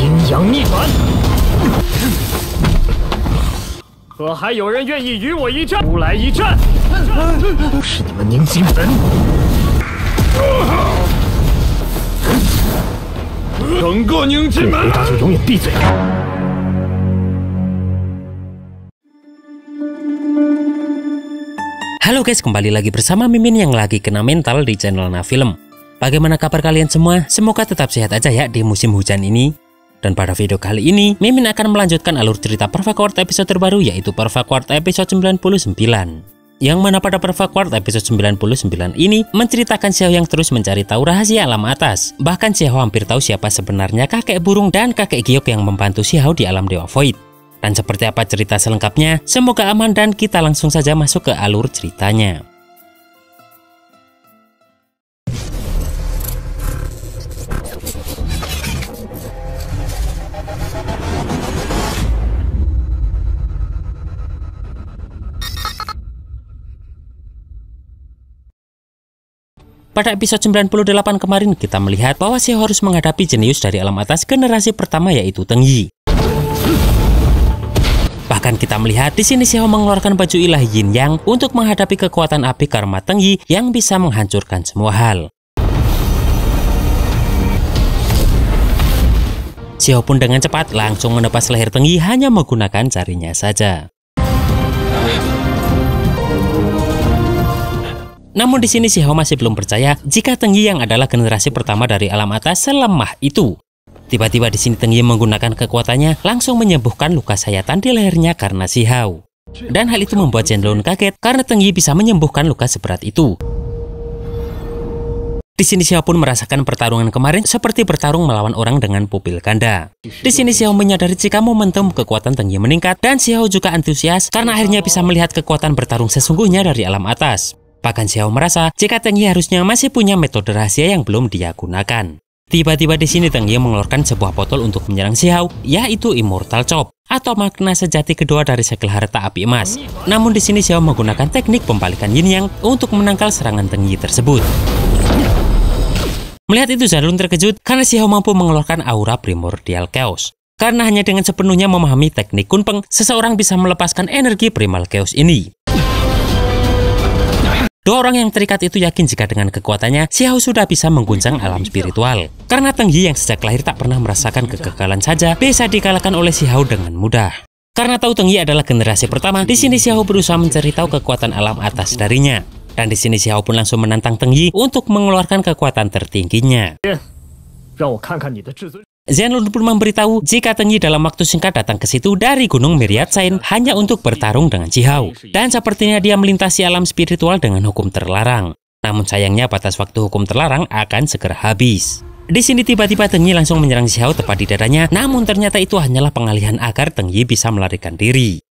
阴阳逆转，可还有人愿意与我一战？出来一战！都是你们宁晋门！整个宁晋门！回答就永远闭嘴。Hello guys，kembali lagi bersama Mimin yang lagi kena mental di channelna film. Bagaimana kabar kalian semua? Semoga tetap sehat aja ya di musim hujan ini. Dan pada video kali ini, Mimin akan melanjutkan alur cerita Perfect episode terbaru yaitu Perfect episode 99. Yang mana pada Perfect episode 99 ini menceritakan Xiao yang terus mencari tahu rahasia alam atas. Bahkan Xiao hampir tahu siapa sebenarnya kakek burung dan kakek giok yang membantu Xiao di alam Dewa Void. Dan seperti apa cerita selengkapnya? Semoga aman dan kita langsung saja masuk ke alur ceritanya. Pada episode 98 kemarin kita melihat bahwa Xiao harus menghadapi jenius dari alam atas generasi pertama yaitu Teng Yi. Bahkan kita melihat di sini Xiao mengeluarkan baju ilah Yin Yang untuk menghadapi kekuatan api karma Teng Yi yang bisa menghancurkan semua hal. Xiao pun dengan cepat langsung menepas leher Teng Yi hanya menggunakan carinya saja. Namun di sini Si Hao masih belum percaya jika Tengyi yang adalah generasi pertama dari alam atas selemah itu. Tiba-tiba di sini Tengyi menggunakan kekuatannya langsung menyembuhkan luka sayatan di lehernya karena Si Hao. Dan hal itu membuat Lun kaget karena Tengyi bisa menyembuhkan luka seberat itu. Di sini Xiao pun merasakan pertarungan kemarin seperti bertarung melawan orang dengan pupil ganda. Di sini Xiao menyadari jika momentum kekuatan Tengyi meningkat dan Xiao juga antusias karena akhirnya bisa melihat kekuatan bertarung sesungguhnya dari alam atas. Bahkan Xiao merasa jika Teng harusnya masih punya metode rahasia yang belum dia gunakan. Tiba-tiba di sini Teng mengeluarkan sebuah botol untuk menyerang Xiao, yaitu Immortal Chop atau makna sejati kedua dari segel harta api emas. Namun di sini Xiao menggunakan teknik pembalikan yin yang untuk menangkal serangan Teng tersebut. Melihat itu Zalun terkejut karena Xiao mampu mengeluarkan aura primordial chaos. Karena hanya dengan sepenuhnya memahami teknik kunpeng, seseorang bisa melepaskan energi primal chaos ini. Dua orang yang terikat itu yakin jika dengan kekuatannya, Xiao sudah bisa mengguncang alam spiritual. Karena Teng Yi yang sejak lahir tak pernah merasakan kegagalan saja, bisa dikalahkan oleh Xiao dengan mudah. Karena tahu Teng Yi adalah generasi pertama, di sini Xiao berusaha mencari tahu kekuatan alam atas darinya. Dan di sini Xiao pun langsung menantang Teng Yi untuk mengeluarkan kekuatan tertingginya. Ya, Zainuddin pun memberitahu jika Tengyi dalam waktu singkat datang ke situ dari Gunung Miriatsain hanya untuk bertarung dengan Jihao. Dan sepertinya dia melintasi alam spiritual dengan hukum terlarang. Namun sayangnya batas waktu hukum terlarang akan segera habis. Di sini tiba-tiba Tengyi langsung menyerang Xiao tepat di dadanya, namun ternyata itu hanyalah pengalihan agar Tengyi bisa melarikan diri.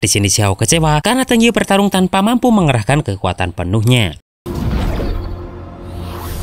Di sini Xiao kecewa karena Tengyi bertarung tanpa mampu mengerahkan kekuatan penuhnya.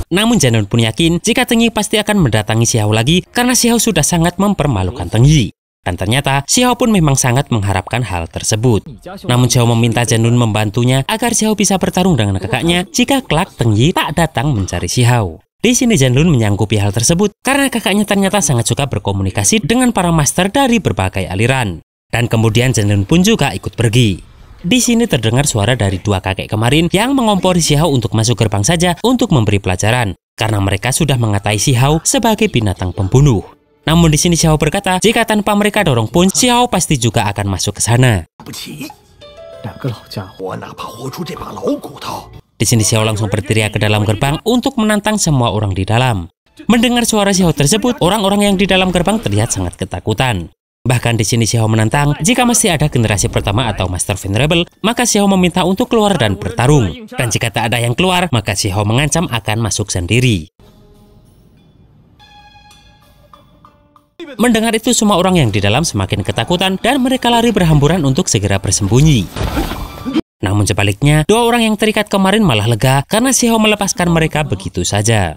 Namun Janon pun yakin jika Tengyi pasti akan mendatangi Xiao lagi karena Xiao sudah sangat mempermalukan Tengyi. Dan ternyata Xiao pun memang sangat mengharapkan hal tersebut. Namun Xiao meminta Janun membantunya agar Xiao bisa bertarung dengan kakaknya jika kelak Tengyi tak datang mencari Xiao. Di sini Janun menyanggupi hal tersebut karena kakaknya ternyata sangat suka berkomunikasi dengan para master dari berbagai aliran. Dan kemudian Janun pun juga ikut pergi. Di sini terdengar suara dari dua kakek kemarin yang mengompori si Hao untuk masuk gerbang saja untuk memberi pelajaran karena mereka sudah mengatai si Hao sebagai binatang pembunuh. Namun di sini si Hao berkata, jika tanpa mereka dorong pun, si Hao pasti juga akan masuk ke sana. Di sini Xiao langsung berteriak ke dalam gerbang untuk menantang semua orang di dalam. Mendengar suara Xiao tersebut, orang-orang yang di dalam gerbang terlihat sangat ketakutan. Bahkan di sini Xiao menantang, jika masih ada generasi pertama atau Master Venerable, maka Xiao meminta untuk keluar dan bertarung. Dan jika tak ada yang keluar, maka Xiao mengancam akan masuk sendiri. Mendengar itu semua orang yang di dalam semakin ketakutan dan mereka lari berhamburan untuk segera bersembunyi. Namun sebaliknya, dua orang yang terikat kemarin malah lega karena Xiao melepaskan mereka begitu saja.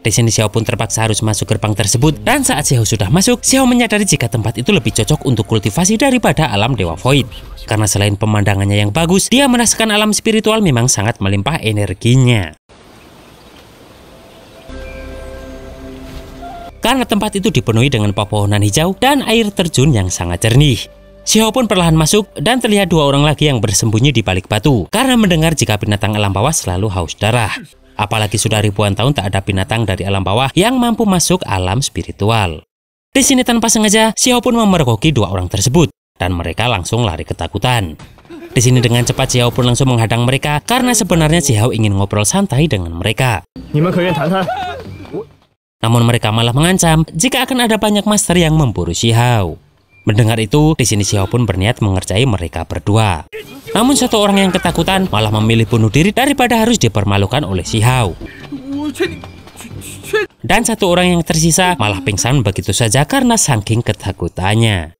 Di sini Xiao pun terpaksa harus masuk gerbang tersebut dan saat Xiao sudah masuk, Xiao menyadari jika tempat itu lebih cocok untuk kultivasi daripada alam Dewa Void. Karena selain pemandangannya yang bagus, dia merasakan alam spiritual memang sangat melimpah energinya. Karena tempat itu dipenuhi dengan pepohonan hijau dan air terjun yang sangat jernih. Xiao pun perlahan masuk dan terlihat dua orang lagi yang bersembunyi di balik batu karena mendengar jika binatang alam bawah selalu haus darah. Apalagi sudah ribuan tahun tak ada binatang dari alam bawah yang mampu masuk alam spiritual. Di sini tanpa sengaja, Xiao pun memergoki dua orang tersebut dan mereka langsung lari ketakutan. Di sini dengan cepat Xiao pun langsung menghadang mereka karena sebenarnya Xiao ingin ngobrol santai dengan mereka. Namun mereka malah mengancam jika akan ada banyak master yang memburu Xiao. Mendengar itu, di sini Xiao pun berniat mengerjai mereka berdua. Namun satu orang yang ketakutan malah memilih bunuh diri daripada harus dipermalukan oleh Xiao. Dan satu orang yang tersisa malah pingsan begitu saja karena saking ketakutannya.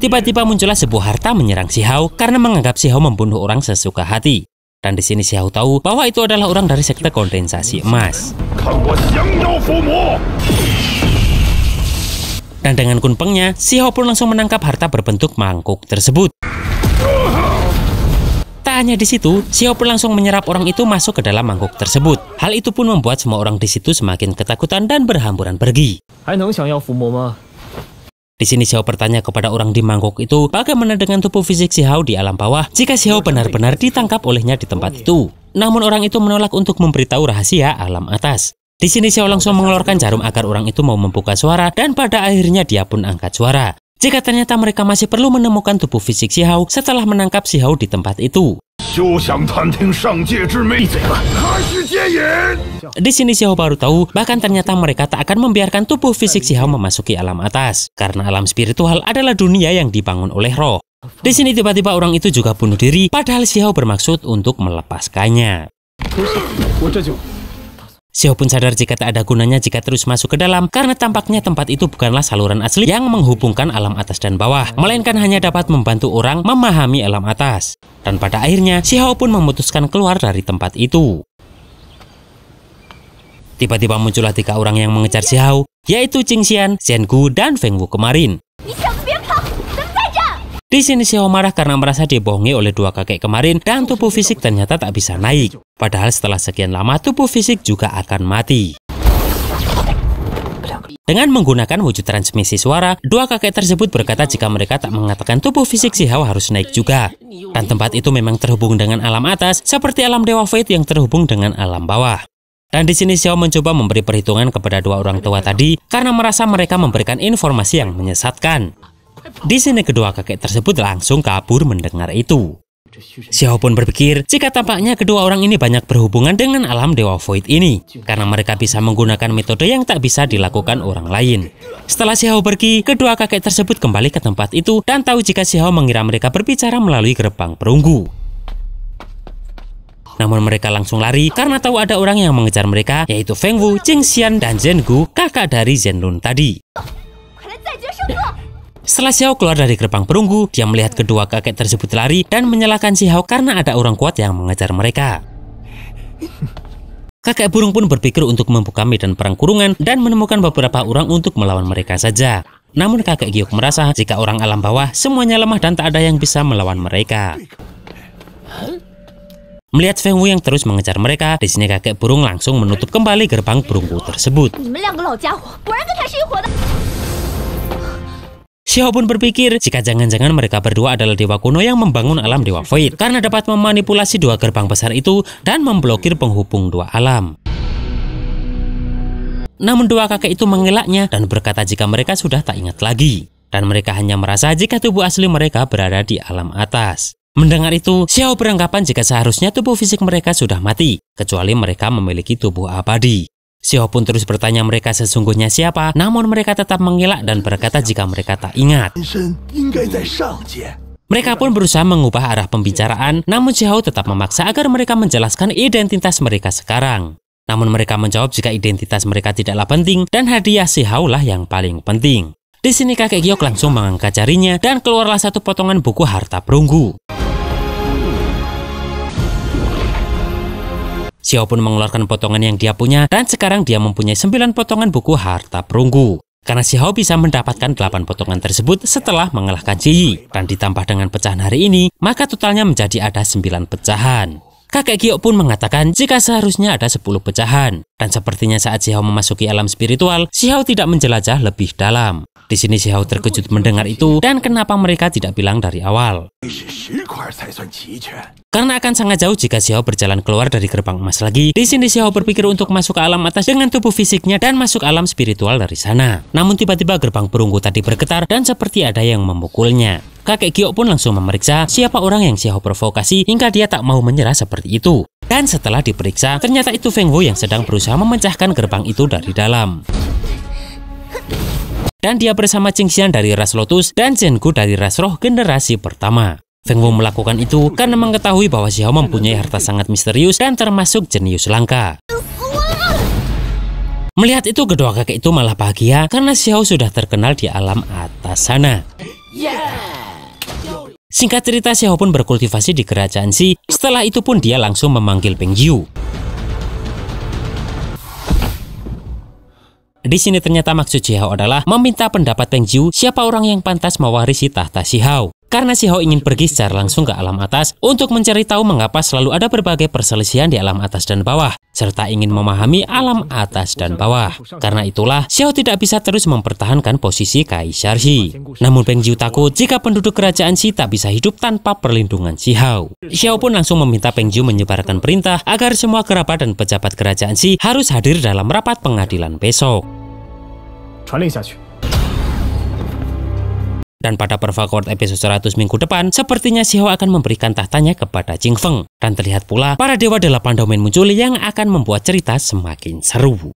Tiba-tiba muncullah sebuah harta menyerang Xiao karena menganggap Xiao membunuh orang sesuka hati. Dan di sini Xiao tahu bahwa itu adalah orang dari sekte kondensasi emas. Dan dengan kunpengnya, Xiao pun langsung menangkap harta berbentuk mangkuk tersebut. Tak hanya di situ, Xiao pun langsung menyerap orang itu masuk ke dalam mangkuk tersebut. Hal itu pun membuat semua orang di situ semakin ketakutan dan berhamburan pergi. Di sini Xiao bertanya kepada orang di mangkok itu bagaimana dengan tubuh fisik Xiao di alam bawah jika Xiao benar-benar ditangkap olehnya di tempat itu. Namun orang itu menolak untuk memberitahu rahasia alam atas. Di sini Xiao langsung mengeluarkan jarum agar orang itu mau membuka suara dan pada akhirnya dia pun angkat suara. Jika ternyata mereka masih perlu menemukan tubuh fisik Xiao setelah menangkap Xiao di tempat itu. Di sini Xiao baru tahu, bahkan ternyata mereka tak akan membiarkan tubuh fisik Xiao memasuki alam atas, karena alam spiritual adalah dunia yang dibangun oleh roh. Di sini tiba-tiba orang itu juga bunuh diri, padahal Xiao bermaksud untuk melepaskannya. Xiao pun sadar jika tak ada gunanya jika terus masuk ke dalam karena tampaknya tempat itu bukanlah saluran asli yang menghubungkan alam atas dan bawah, melainkan hanya dapat membantu orang memahami alam atas. Dan pada akhirnya, Xiao pun memutuskan keluar dari tempat itu. Tiba-tiba muncullah tiga orang yang mengejar Xiao, yaitu Xian, Zhen Gu, dan Feng Wu kemarin. Di sini Xiao marah karena merasa dibohongi oleh dua kakek kemarin dan tubuh fisik ternyata tak bisa naik. Padahal setelah sekian lama tubuh fisik juga akan mati. Dengan menggunakan wujud transmisi suara, dua kakek tersebut berkata jika mereka tak mengatakan tubuh fisik si Hao harus naik juga. Dan tempat itu memang terhubung dengan alam atas, seperti alam Dewa Fate yang terhubung dengan alam bawah. Dan di sini Xiao mencoba memberi perhitungan kepada dua orang tua tadi karena merasa mereka memberikan informasi yang menyesatkan. Di sini kedua kakek tersebut langsung kabur mendengar itu. Xiao pun berpikir jika tampaknya kedua orang ini banyak berhubungan dengan alam Dewa Void ini karena mereka bisa menggunakan metode yang tak bisa dilakukan orang lain. Setelah Xiao pergi, kedua kakek tersebut kembali ke tempat itu dan tahu jika Xiao mengira mereka berbicara melalui gerbang perunggu. Namun mereka langsung lari karena tahu ada orang yang mengejar mereka yaitu Feng Wu, Jing Xian, dan Zhen Gu, kakak dari Zhen Lun tadi. Setelah Xiao keluar dari gerbang perunggu, dia melihat kedua kakek tersebut lari dan menyalahkan Xiao karena ada orang kuat yang mengejar mereka. Kakek burung pun berpikir untuk membuka medan perang kurungan dan menemukan beberapa orang untuk melawan mereka saja. Namun kakek Giok merasa jika orang alam bawah semuanya lemah dan tak ada yang bisa melawan mereka. Melihat Feng Wu yang terus mengejar mereka, di sini kakek burung langsung menutup kembali gerbang burungku tersebut. Xiao pun berpikir jika jangan-jangan mereka berdua adalah dewa kuno yang membangun alam dewa void karena dapat memanipulasi dua gerbang besar itu dan memblokir penghubung dua alam. Namun dua kakek itu mengelaknya dan berkata jika mereka sudah tak ingat lagi dan mereka hanya merasa jika tubuh asli mereka berada di alam atas. Mendengar itu, Xiao beranggapan jika seharusnya tubuh fisik mereka sudah mati, kecuali mereka memiliki tubuh abadi. Siho pun terus bertanya mereka sesungguhnya siapa, namun mereka tetap mengelak dan berkata jika mereka tak ingat. Mereka pun berusaha mengubah arah pembicaraan, namun Xiao tetap memaksa agar mereka menjelaskan identitas mereka sekarang. Namun mereka menjawab jika identitas mereka tidaklah penting dan hadiah si lah yang paling penting. Di sini kakek Giok langsung mengangkat jarinya dan keluarlah satu potongan buku harta perunggu. Xiao pun mengeluarkan potongan yang dia punya dan sekarang dia mempunyai 9 potongan buku harta perunggu. Karena Xiao bisa mendapatkan 8 potongan tersebut setelah mengalahkan Ji Yi. Dan ditambah dengan pecahan hari ini, maka totalnya menjadi ada 9 pecahan. Kakek Giok pun mengatakan jika seharusnya ada 10 pecahan. Dan sepertinya saat Xiao memasuki alam spiritual, Xiao tidak menjelajah lebih dalam. Di sini Xiao terkejut mendengar itu dan kenapa mereka tidak bilang dari awal. Karena akan sangat jauh jika Xiao berjalan keluar dari gerbang emas lagi, di sini Xiao berpikir untuk masuk ke alam atas dengan tubuh fisiknya dan masuk alam spiritual dari sana. Namun tiba-tiba gerbang perunggu tadi bergetar dan seperti ada yang memukulnya. Kakek Giok pun langsung memeriksa siapa orang yang Xiao provokasi hingga dia tak mau menyerah seperti itu. Dan setelah diperiksa, ternyata itu Feng Wu yang sedang berusaha memecahkan gerbang itu dari dalam. Dan dia bersama Ching Xian dari ras Lotus dan Zhen Gu dari ras roh generasi pertama. Feng Wu melakukan itu karena mengetahui bahwa Xiao mempunyai harta sangat misterius dan termasuk jenius langka. Melihat itu, kedua kakek itu malah bahagia karena Xiao sudah terkenal di alam atas sana. Yeah! Singkat cerita, Xiao pun berkultivasi di kerajaan Si. Setelah itu pun dia langsung memanggil Peng Yu. Di sini ternyata maksud Xiao adalah meminta pendapat Peng Yu siapa orang yang pantas mewarisi tahta Xiao. Karena Xiao ingin pergi secara langsung ke alam atas untuk mencari tahu mengapa selalu ada berbagai perselisihan di alam atas dan bawah, serta ingin memahami alam atas dan bawah. Karena itulah, Xiao tidak bisa terus mempertahankan posisi Kaisar Xi. Namun Peng Jiu takut jika penduduk kerajaan Xi tak bisa hidup tanpa perlindungan Xiao. Xiao pun langsung meminta Peng Jiu menyebarkan perintah agar semua kerabat dan pejabat kerajaan Xi harus hadir dalam rapat pengadilan besok. 传令下去。dan pada Pervakord episode 100 minggu depan, sepertinya Xiao akan memberikan tahtanya kepada Jing Feng. Dan terlihat pula para dewa delapan domain muncul yang akan membuat cerita semakin seru.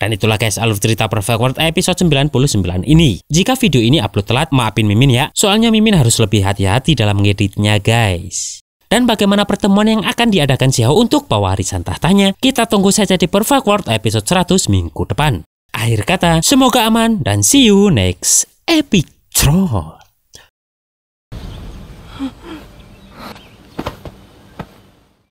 Dan itulah guys alur cerita Perfect World episode 99 ini. Jika video ini upload telat, maafin Mimin ya. Soalnya Mimin harus lebih hati-hati dalam ngeditnya guys. Dan bagaimana pertemuan yang akan diadakan Xiao untuk pewarisan tahtanya? Kita tunggu saja di Perfect World episode 100 minggu depan. Akhir kata, semoga aman dan see you next epic troll.